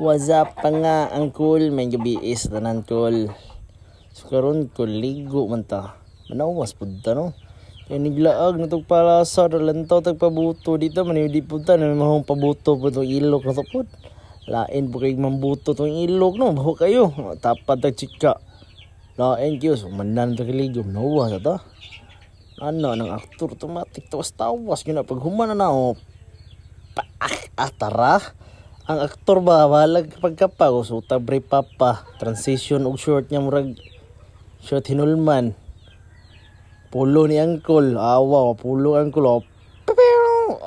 What's up pa nga, angkol? Medyo biis, tanan, cool So, karon ko, ligo man ta. Manawas po ta, no? Kaya niglaag na itong palasa, nalantaw, tagpabuto dito, manibdi po ta, na may mahong pabuto po itong ilok na tapod. Lain po kayo mambuto itong ilok, no? Baho kayo, Tapad tag chika. Lain kayo, so manan ito kiligo, manawas ta. Ano, nang aktor, tumatik, tawas-tawas, yun na, paghuman na na, oh. Paak, atara. Ah, ang aktor ba balag pagkapagos uta bre papa transition og short niya murag short hinulman pulo ni angkol awa pulo angkol oh,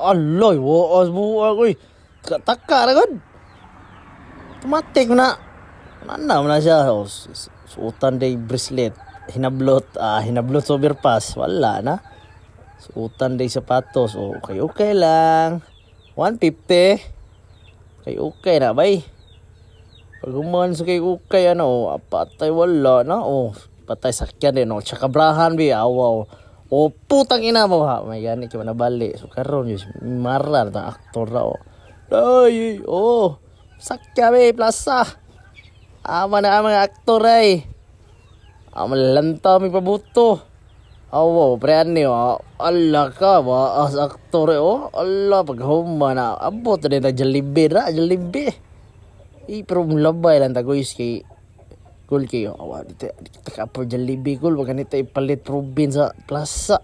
aloy waos buwa koy taka ra gud tumatik na nanda na siya oh, suotan day bracelet hinablot ah hinablot sa overpass wala na suotan day sapatos oh, okay okay lang 150 Kayu ukai nak bayi Perumahan suka kayu ukai ya no Patai wala no Oh Patai oh, sakian dia no Cakap belahan bi Awau Oh putang ina apa ha, Oh my god ni ke mana balik Sukarun je Marah tak aktor tau Dai Oh Sakian bi Pelasa Aman aman aktor rai Aman lantar mi pabutuh Awo, brand new. Ala ka ba? As aktor eh, oh. Ala, pag huma na. Abot na na jalibi na. Jalibi. Eh, pero labay lang tagoyis kay... Cool kayo. Awa, dito. Dito po jalibi. Cool, wag ganito ipalit rubin sa plaza.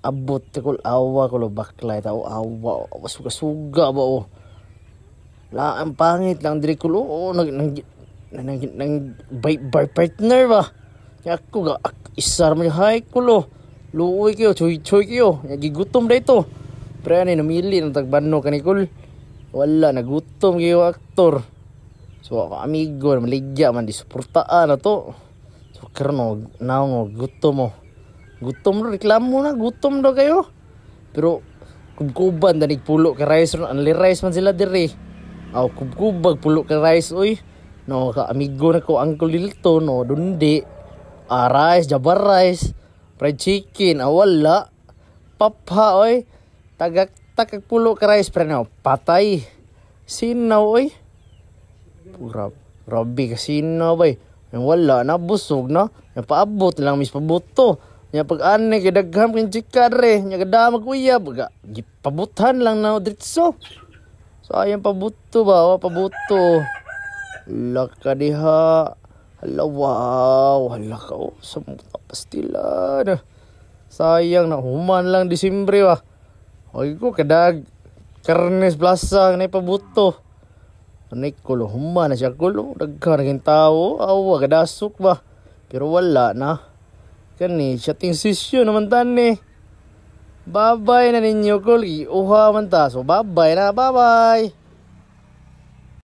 Abot. Cool, awa. Cool, baklay. Tao, awa. Suga-suga ba, oh. La, ang pangit lang. Diri, cool, oh. Nang... Nang... Nang... Nang... Nang... Nang... Nang... Nang... Nang... Aku ga isar punya hai kulo. Luoi kio, cuy cuy kio. Yang gutom dah tu, Berani nak milik nak tak bano kan ikul. Wala nak gutum kio aktor. So aku amigo nak meligak man di supertaan atau. Lah so kerana nao nao gutum oh. Gutom lo reklamo na gutom do kayo. Pero kubkuban dan ikpulok ke rice nak anli rice man sila diri. Aku kubkubag pulok ke rice oi. No ka amigo na ko angkol dilto no dundi. Ah, rice, jabar rice. Fried chicken. Ah, wala. Papa, oi. Tagak, tagak pulo ka rice. Pero no, patay. Sinaw, oi. Pura, rabi ka sinaw, bay. Yung wala na, busog No? yang paabot lang, mis pabuto. yang pag ane ke dagham kin cikare, nya kedama kuya baga. Pabutan lang na dritso. So ayam pabuto bawa pabuto. Lakadiha. ha. Allah wow, Allah kau semua tak pastilah dah. Sayang nak human lang di Simbri wah. Oi ku kedag kernis belasang ni pebutuh. Ni ku lah human aja ku lo lah degar ngin tahu awak kedasuk bah. Piro wala na, Kan ni chatting sisyo naman tan ni. Bye bye na ninyo ko lagi. Uha man Bye bye na. Bye bye.